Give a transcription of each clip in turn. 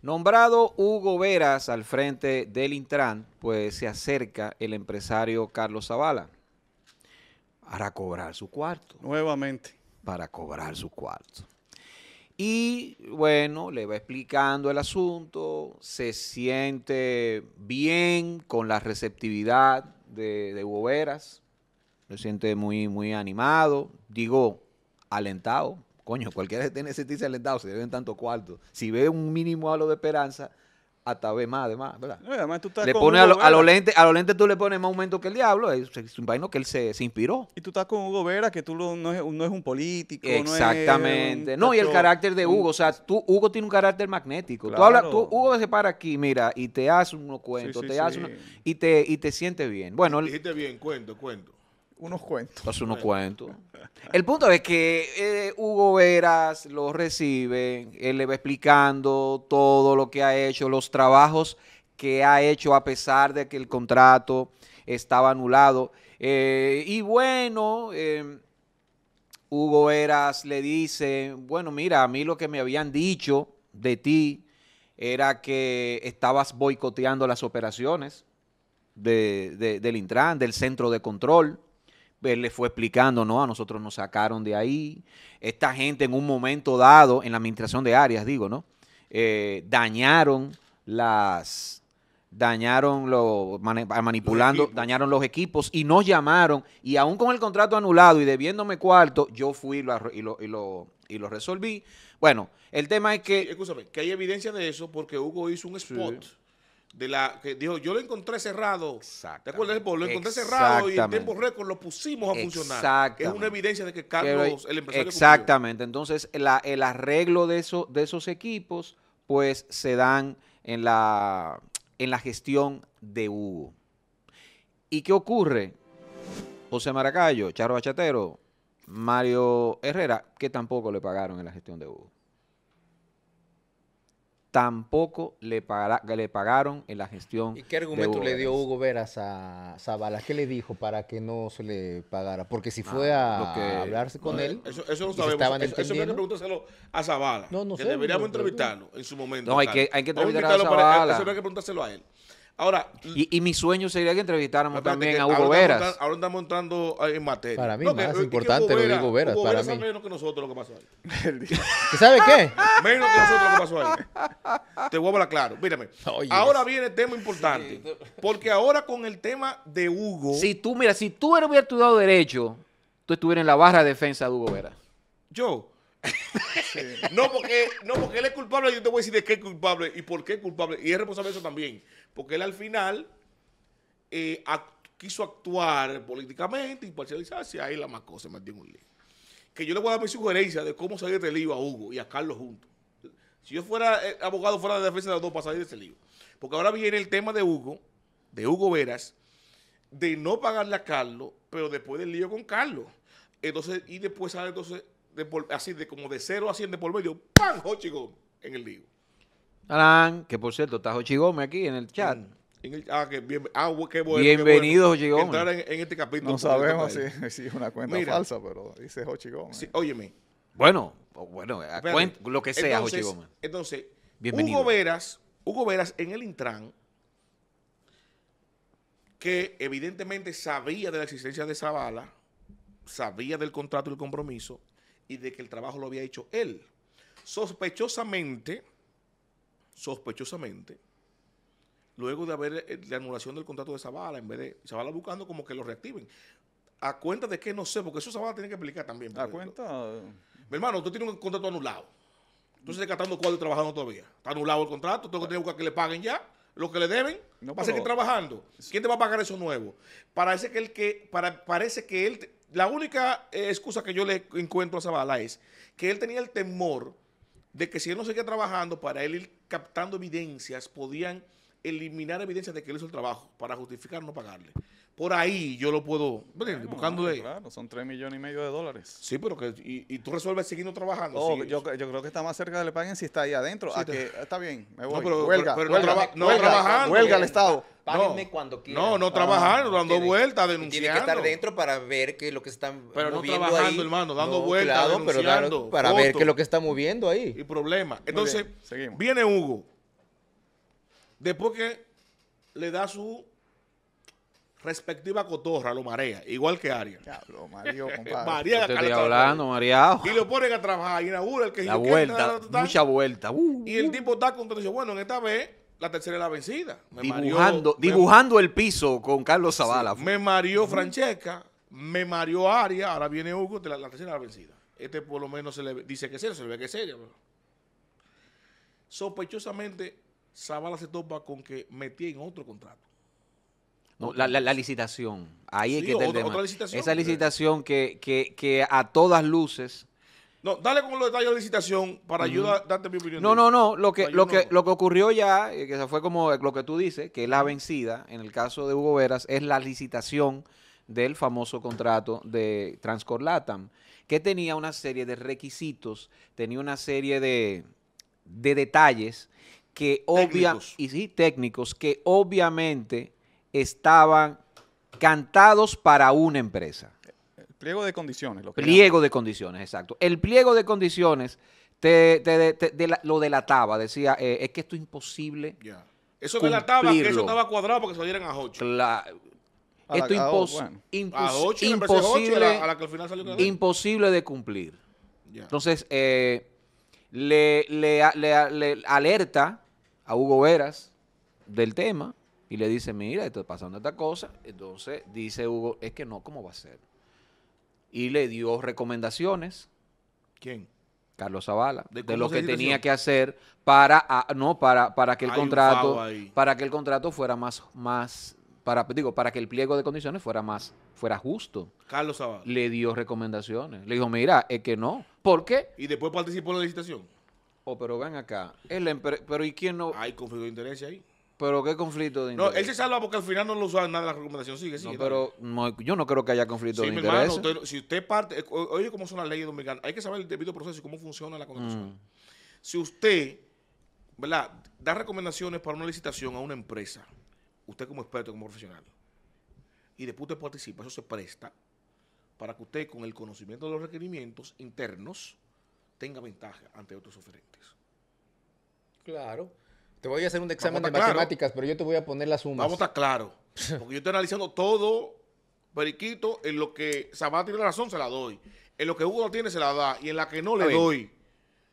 Nombrado Hugo Veras al frente del Intran, pues se acerca el empresario Carlos Zavala para cobrar su cuarto. Nuevamente. Para cobrar su cuarto. Y bueno, le va explicando el asunto, se siente bien con la receptividad de, Hugo Veras, se siente muy, muy animado, digo, alentado, Coño, cualquiera que tiene sentirse alentado, se deben tanto cuarto. Si ve un mínimo halo de esperanza, hasta ve más, además, ¿verdad? además tú estás le pone a, lo, a, los lentes, a los lentes tú le pones más aumento que el diablo, es un vaino que él se, inspiró. Y tú estás con Hugo Vera, que tú no, es, es, un político. Exactamente. No, y el carácter de Hugo, o sea, tú, Hugo tiene un carácter magnético. Tú Hugo se para aquí, mira, y te hace unos cuentos, te hace y te, y te sientes bien. Bueno, dijiste bien, cuento, cuento unos cuentos. unos cuentos. El punto es que eh, Hugo Veras lo recibe, él le va explicando todo lo que ha hecho, los trabajos que ha hecho a pesar de que el contrato estaba anulado. Eh, y bueno, eh, Hugo Veras le dice, bueno, mira, a mí lo que me habían dicho de ti era que estabas boicoteando las operaciones de, del Intran, del centro de control él le fue explicando, no, a nosotros nos sacaron de ahí. Esta gente en un momento dado, en la administración de áreas, digo, ¿no? Eh, dañaron las dañaron los manipulando, dañaron los equipos y nos llamaron y aún con el contrato anulado y debiéndome cuarto, yo fui y lo, y lo, y lo, resolví. Bueno, el tema es que... escúchame, que hay evidencia de eso porque Hugo hizo un spot la que dijo, yo lo encontré cerrado. ¿Te acuerdas? Lo encontré cerrado y en tiempo récord lo pusimos a funcionar. es una evidencia de que Carlos, el empresario. Exactamente. Entonces, el arreglo de, de esos equipos, pues se dan en la, en la gestión de Hugo. ¿Y qué ocurre? José Maracayo, Charo Bachatero, Mario Herrera, que tampoco le pagaron en la gestión de Hugo tampoco le, para, le pagaron en la gestión. ¿Y qué argumento le dio Hugo Veras a Zavala? ¿Qué le dijo para que no se le pagara? Porque si ah, fue a, hablarse con no, él, eh, eso, eso no sabemos. Eso, eso hay que preguntárselo a Zavala. No, no que sé, deberíamos entrevistarlo en su momento. No, hay que, hay que entrevistarlo a Zavala. Para, eso hay que preguntárselo a él. Ahora. Y, mi sueño sería que entrevistáramos también a Hugo Veras. ahora estamos entrando en materia. Para mí, es más eh, importante lo de Hugo Veras. Hugo para Veras mí. menos que nosotros lo que pasó ahí. ¿Sabe qué? Menos que nosotros lo que pasó ahí. Te voy a hablar claro. Mírame. Ahora viene el tema importante. Porque ahora con el tema de Hugo. Si tú, mira, si tú hubieras estudiado Derecho, tú estuvieras en la barra de defensa de Hugo Veras. Yo. No, porque, no, porque él es culpable. Yo te voy a decir de qué es culpable y por qué es culpable. Y es responsable de eso también porque él al final eh, quiso actuar políticamente y parcializarse, ahí la más se Martín. un Que yo le voy a dar mi sugerencia de cómo salir del este lío a Hugo y a Carlos juntos. Si yo fuera eh, abogado fuera de defensa de los dos para salir de ese lío. Porque ahora viene el tema de Hugo, de Hugo Veras, de no pagarle a Carlos, pero después del lío con Carlos. Entonces, y después sale entonces así de como de cero a cien de por medio, ¡pam! chico! en el lío. Alan, que por cierto, está Jochi Gómez aquí en el chat. Mm. En el, ah, que ah, Bienvenido, Jochi Gómez. Entrar en, este capítulo. No sabemos si, es una cuenta falsa, pero dice Jochi Gómez. Sí, óyeme. Bueno, bueno, eh, cuenta, lo que sea, Jochi Gómez. Entonces, Bienvenido. Hugo Veras, Hugo Veras en el Intran, que evidentemente sabía de la existencia de Zavala, sabía del contrato y el compromiso, y de que el trabajo lo había hecho él. Sospechosamente sospechosamente, luego de haber eh, la anulación del contrato de Zavala, en vez de Zavala buscando como que lo reactiven. ¿A cuenta de que No sé, porque eso Zavala tiene que explicar también. ¿A cuenta? mi hermano, usted tiene un contrato anulado. entonces está gastando cuadro y trabajando todavía. Está anulado el contrato, tengo que tener que le paguen ya lo que le deben. No, va a seguir trabajando. ¿Quién te va a pagar eso nuevo? Parece que, el que, parece que él... la única eh, excusa que yo le encuentro a Zavala es que él tenía el temor de que si él no seguía trabajando, para él ir captando evidencias, podían eliminar evidencias de que él hizo el trabajo para justificar no pagarle. Por ahí yo lo puedo, buscando Claro, son tres millones y medio de dólares. Sí, pero que. Y, tú resuelves siguiendo trabajando. Oh, yo, creo que está más cerca de le paguen si está ahí adentro. a ah, que, está bien, me voy. pero, huelga, pero, no, trabajando. Huelga al Estado no, No, no trabajar, dando vueltas, denunciando. Tiene que estar dentro para ver qué es lo que están pero no trabajando, hermano, dando vueltas, denunciando. para ver es lo que está moviendo ahí. Y problema. Entonces, viene Hugo. Después que le da su respectiva cotorra, lo marea, igual que Arias. lo Mario, compadre. María estoy hablando, mareado. Y lo ponen a trabajar, Y inaugura el que... La vuelta, mucha vuelta. Uh, y el uh. tipo está contento, dice, bueno, en esta vez la tercera es la vencida. dibujando, el piso con Carlos Zavala. me marió Francesca, me marió Aria, ahora viene Hugo, la, la tercera es la vencida. Este por lo menos se le dice que es serio, se le ve que es serio. Sospechosamente, Zavala se topa con que metía en otro contrato. la, licitación. Ahí que Esa licitación que, que a todas luces no, dale como los detalles de licitación para darte mi opinión. No, no, no. Lo que, lo, que, lo que ocurrió ya, eh, que fue como lo que tú dices, que la vencida, en el caso de Hugo Veras, es la licitación del famoso contrato de Transcorlatam, que tenía una serie de requisitos, tenía una serie de, detalles que obvia y sí, técnicos que obviamente estaban cantados para una empresa pliego de condiciones. Lo que pliego de condiciones, exacto. El pliego de condiciones, te, lo delataba, decía, eh, es que esto es imposible. Yeah. Eso delataba que eso estaba cuadrado porque salieran a 8. esto es imposible de cumplir. Entonces, eh, le, le, le, le, alerta a Hugo Veras del tema y le dice, mira, esto está pasando esta cosa. Entonces dice Hugo, es que no, ¿cómo va a ser? y le dio recomendaciones. ¿Quién? Carlos Zavala, de, lo que tenía que hacer para ah, no para para que el contrato para que el contrato fuera más más para digo para que el pliego de condiciones fuera más fuera justo. Carlos Zavala le dio recomendaciones, le dijo mira es que no, ¿por qué? Y después participó en la licitación. Oh, pero ven acá, pero y quién no. Hay conflicto de interés ahí. Pero qué conflicto de interés. No, él se salva porque al final no lo usan nada de las recomendaciones. Sigue, sigue. No, pero yo no creo que haya conflicto de interés. Hermano, si usted parte, eh, oye cómo son las leyes dominicanas, hay que saber el debido proceso y cómo funciona la constitución. Mm. Si usted, ¿verdad? Da recomendaciones para una licitación a una empresa, usted como experto, como profesional, y después usted participa, eso se presta para que usted con el conocimiento de los requerimientos internos tenga ventaja ante otros oferentes. Claro. Te voy a hacer un examen de matemáticas, pero yo te voy a poner las sumas. Vamos a estar claro. Porque yo estoy analizando todo, periquito, en lo que Samá tiene razón, se la doy. En lo que Hugo no tiene, se la da. Y en la que no, le doy.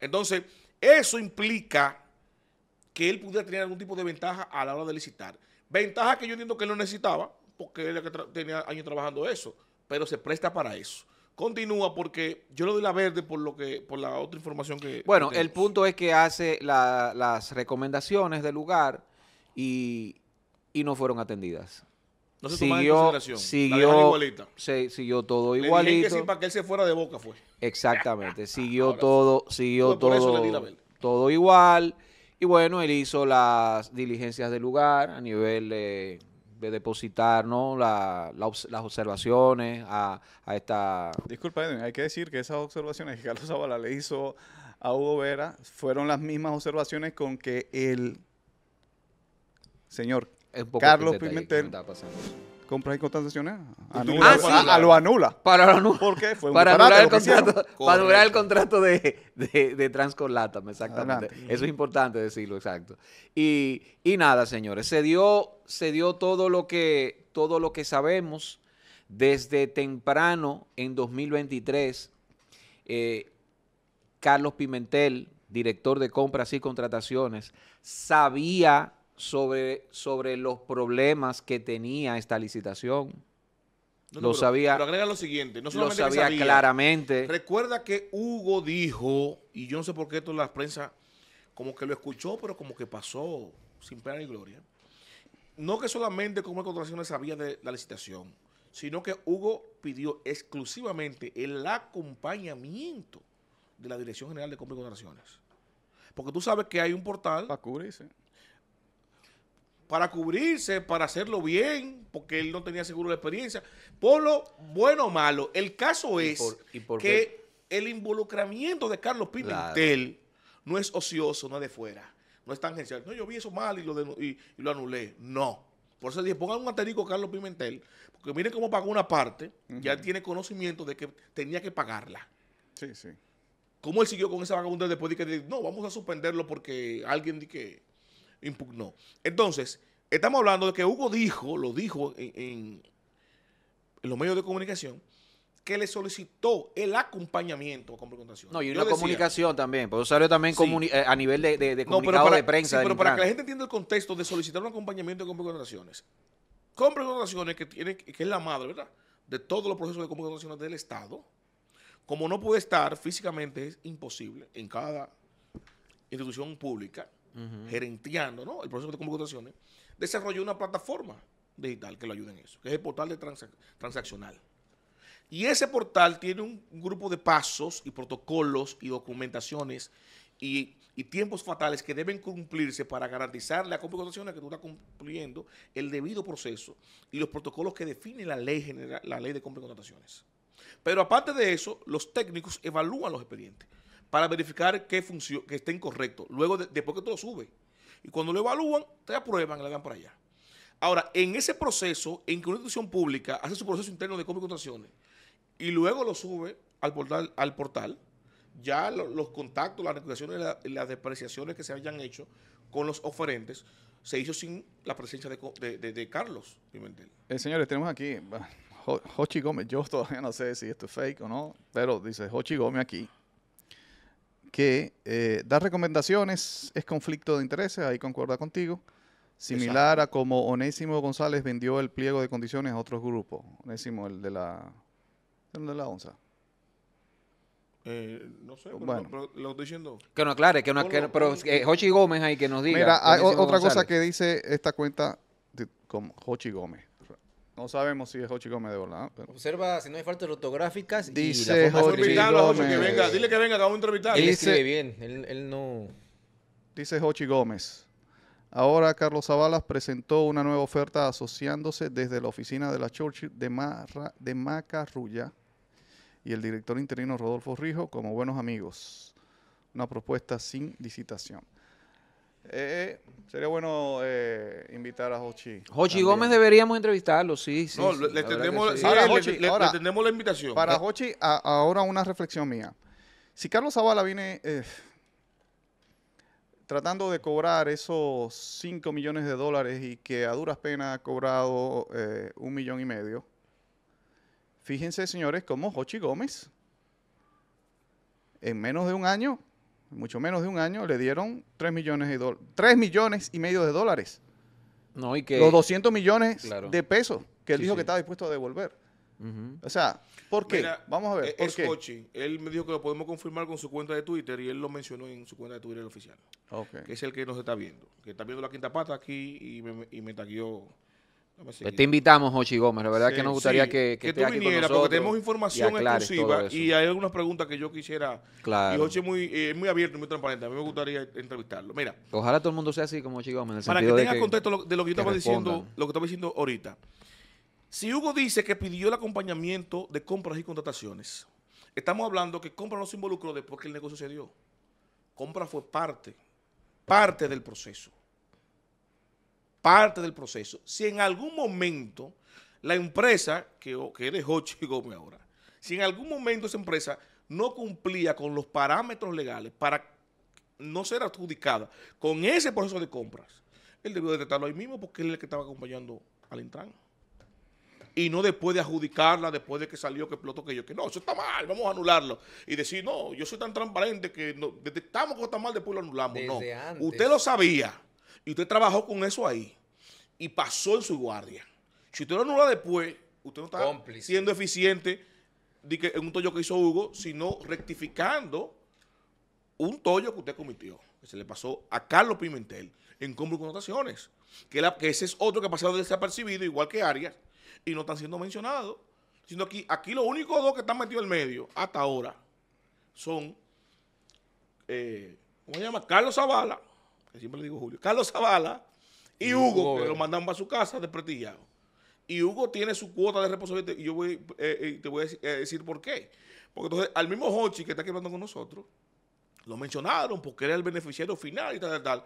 Entonces, eso implica que él pudiera tener algún tipo de ventaja a la hora de licitar. Ventaja que yo entiendo que él no necesitaba, porque él tenía años trabajando eso, pero se presta para eso. Continúa porque yo le doy la verde por lo que por la otra información que Bueno, el punto es que hace las recomendaciones del lugar y, no fueron atendidas. No se siguió, en siguió, siguió todo igualito. que para que él se fuera de boca fue. Exactamente, siguió todo, siguió pues todo, todo igual. Y bueno, él hizo las diligencias del lugar a nivel de de depositar las observaciones a, esta... Disculpa, hay que decir que esas observaciones que Carlos Zavala le hizo a Hugo Vera fueron las mismas observaciones con que el señor Carlos Pimentel compras y contrataciones, ah, a, ah, ah, lo anula. Para lo anula. ¿Por qué? para anular el contrato, para anular el contrato de, de, pues, exactamente. Eso es importante decirlo, exacto. Y, nada, señores, se dio, se dio todo lo que, todo lo que sabemos desde temprano en 2023. Eh, Carlos Pimentel, director de compras y contrataciones, sabía sobre, sobre los problemas que tenía esta licitación. lo sabía. Pero agrega lo siguiente, no lo sabía, claramente. Recuerda que Hugo dijo, y yo no sé por qué esto la prensa como que lo escuchó, pero como que pasó sin pena ni gloria. No que solamente como contrataciones sabía de la licitación, sino que Hugo pidió exclusivamente el acompañamiento de la Dirección General de Compras y Contrataciones. Porque tú sabes que hay un portal. Para Sí para cubrirse, para hacerlo bien, porque él no tenía seguro de experiencia. Por lo bueno o malo. El caso es que el involucramiento de Carlos Pimentel no es ocioso, no es de fuera, no es tangencial. No, yo vi eso mal y lo, lo anulé. No. Por eso dije, pongan un aterico Carlos Pimentel, porque miren cómo pagó una parte, ya tiene conocimiento de que tenía que pagarla. Sí, sí. ¿Cómo él siguió con esa vagabunda después de que no, vamos a suspenderlo porque alguien dice que impugnó. Entonces, estamos hablando de que Hugo dijo, lo dijo en, los medios de comunicación, que le solicitó el acompañamiento a Contratación. No, y una comunicación también, porque salió también eh, a nivel de, de, comunicado de prensa. pero para que la gente entienda el contexto de solicitar un acompañamiento de Contrataciones. Compra Contrataciones, que, tiene, que es la madre, ¿verdad?, de todos los procesos de Contrataciones del Estado, como no puede estar físicamente, es imposible en cada institución pública, gerenteando el proceso de y contrataciones desarrolló una plataforma digital que lo ayude en eso, que es el portal de transaccional. Y ese portal tiene un, grupo de pasos y protocolos y documentaciones y, tiempos fatales que deben cumplirse para garantizar la contrataciones que tú estás cumpliendo el debido proceso y los protocolos que define la ley general, la ley de compra y contrataciones. Pero aparte de eso, los técnicos evalúan los expedientes para verificar que, que estén correctos. Luego, después que tú lo subes. Y cuando lo evalúan, te aprueban y le dan para allá. Ahora, en ese proceso, en que una institución pública hace su proceso interno de compra y contrataciones y luego lo sube al portal, al portal ya los contactos, las negociaciones, las depreciaciones que se hayan hecho con los oferentes, se hizo sin la presencia de, Carlos Pimentel. Eh, señores, tenemos aquí Hochi Gómez. Yo todavía no sé si esto es fake o no, pero dice Hochi Gómez aquí que eh, da recomendaciones es conflicto de intereses, ahí concuerda contigo. Similar a como Onésimo González vendió el pliego de condiciones a otros grupos. Onésimo, el de la, la onza. Eh, no sé, pero bueno. lo, estoy diciendo. Que no aclare, que no, pero Jochi Gómez ahí que nos diga. Mira, hay otra cosa que dice esta cuenta con Jochi Gómez. No sabemos si es Hochi Gómez de verdad. Observa si no hay de ortográficas. Dice y Dile que venga, vamos a entrevistar. Dice... bien, él, no... Dice Hochi Gómez. Ahora Carlos Zabalas presentó una nueva oferta asociándose desde la oficina de la Churchill de, Marra, de Macarrulla y el director interino Rodolfo Rijo como buenos amigos. Una propuesta sin licitación. Eh, eh, sería bueno eh, invitar a Hochi. Hochi Gómez deberíamos entrevistarlo, sí, sí. No, le, tendremos, la invitación. Para Hochi, ahora una reflexión mía. Si Carlos Zavala viene tratando de cobrar esos 5 millones de dólares y que a duras penas ha cobrado un millón y medio, fíjense, señores, cómo Hochi Gómez en menos de un año mucho menos de un año, le dieron 3 millones, de 3 millones y medio de dólares. No, y que... Los 200 millones de pesos que él dijo que estaba dispuesto a devolver. O sea, ¿por qué? Vamos a ver. Eh, es coaching. Él me dijo que lo podemos confirmar con su cuenta de Twitter y él lo mencionó en su cuenta de Twitter oficial. Okay. Que es el que nos está viendo. Que está viendo la quinta pata aquí y me, y me pues pues te invitamos, Ochi Gómez. La verdad que nos gustaría que, que, que tú vinieras, porque tenemos información exclusiva y hay algunas preguntas que yo quisiera. Y Ochi es muy, eh, abierto y muy transparente. A mí me gustaría entrevistarlo. Mira. Ojalá todo el mundo sea así como Ochi Gómez. para que tenga contexto de lo que yo estaba diciendo, lo que estaba diciendo ahorita. Si Hugo dice que pidió el acompañamiento de compras y contrataciones, estamos hablando que compra no se involucró después que el negocio se dio. Compra fue parte, parte del proceso parte del proceso. Si en algún momento la empresa, que, que eres y Gómez ahora, si en algún momento esa empresa no cumplía con los parámetros legales para no ser adjudicada con ese proceso de compras, él debió detectarlo ahí mismo porque él es el que estaba acompañando al Intran. Y no después de adjudicarla, después de que salió, que explotó, que yo, que no, eso está mal, vamos a anularlo. Y decir, no, yo soy tan transparente que detectamos que está mal, después lo anulamos. no, usted lo sabía y usted trabajó con eso ahí y pasó en su guardia. Si usted lo anula después, usted no está siendo eficiente en un tollo que hizo Hugo, sino rectificando un tollo que usted cometió, que se le pasó a Carlos Pimentel en compro connotaciones, que, que ese es otro que ha pasado desapercibido, igual que Arias, y no están siendo mencionados. Sino aquí, aquí los únicos dos que están metidos en el medio hasta ahora son, eh, ¿cómo se llama? Carlos Zavala, que siempre le digo Julio, Carlos Zavala y, Hugo, que lo mandan a su casa desprestigiado. Y Hugo tiene su cuota de responsabilidad. Y yo voy, eh, eh, te voy a eh, decir, por qué. Porque entonces, al mismo Hochi que está aquí hablando con nosotros, lo mencionaron porque era el beneficiario final y tal, tal, tal.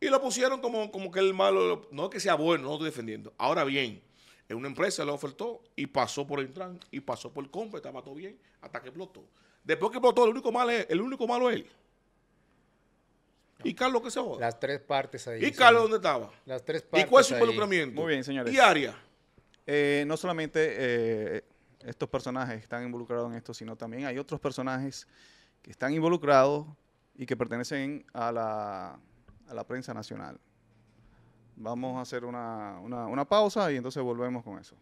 Y lo pusieron como, como que el malo. No que sea bueno, no estoy defendiendo. Ahora bien, en una empresa lo ofertó y pasó por el tran y pasó por el compra, estaba todo bien, hasta que explotó. Después que explotó, el único malo es, el único malo es él. ¿Y Carlos qué se joda? Las tres partes ahí. ¿Y Carlos dónde estaba? Las tres partes. ¿Y cuál es su involucramiento? Muy bien, señores. ¿Y eh, no solamente eh, estos personajes están involucrados en esto, sino también hay otros personajes que están involucrados y que pertenecen a la, prensa nacional. Vamos a hacer una, una pausa y entonces volvemos con eso.